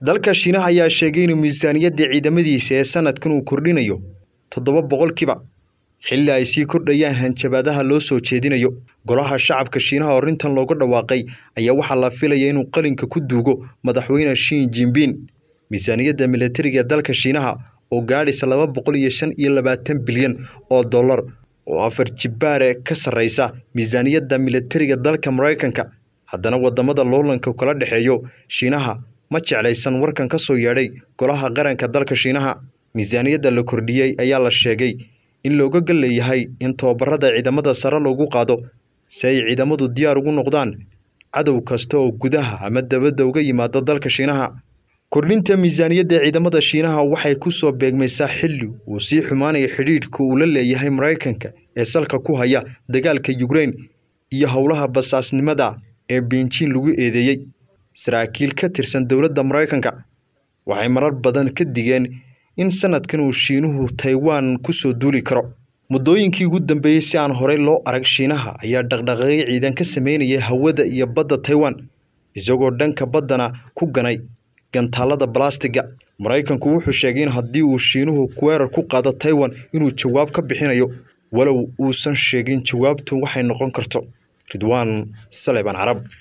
dalka shiinaha ayaa sheegay inuu miisaaniyadda ciidamadiisa ee sanadkan uu kordhinayo toddoba boqolkiiba xilli ay sii kordhayaan hanjabaadaha loo soo jeedinayo golaha shacabka shiinaha oo arrintan looga dhawaaqay ayaa waxaa la filaya inuu qalinka ku duugo madaxweyne shiin jinbiin miisaaniyadda milatariga dalka shiinaha oo gaadhisa laba boqol iyo shan iyo labaatan bilyan oo dollar oo afar jibaare ka sarraysa miisaaniyadda milatariga dalka maraykanka haddana waddamada loolanka kala dhexeeyo shiinaha ma jeclaysan warkan ka soo yeedhay golaha qaranka dalka shiinaha miisaaniyadda la kordhiyey ayaa la sheegay in looga leeyahay in tababarada ciidamada sare loogu qaado si ay ciidamadu diyaar ugu noqdaan cadow kasta oo gudaha ama dabadda uga yimaada dalka shiinaha kordhinta miisaaniyadda ciidamada shiinaha waxay ku soo beegmaysaa xilli uu sii xumaanaya xidhiidhka uu la leeyahay maraykanka ee salka ku haya dagaalka yukrein iyo howlaha basaasnimada ee benjiin lagu eedeeyey saraakiil ka tirsan dowladda maraykanka waxay marar badan ka digeen in sanadkan uu Shiinuhu Taiwan ku soo duuli karo muddooyinkii ugu dambeeyey si aan horey loo arag Shiinaha ayaa dhaqdhaqaaqyo ciidan ka sameynaya hawada iyo badda Taiwan isagoo dhanka baddana ku ganay gantaalada balastiga maraykanku wuxuu sheegay in haddii uu Shiinuhu weerar ku qaado Taiwan inuu jawaab ka bixinayo walow uusan sheegin jawaabtu waxay noqon karto Ridwaan Saleeban Carab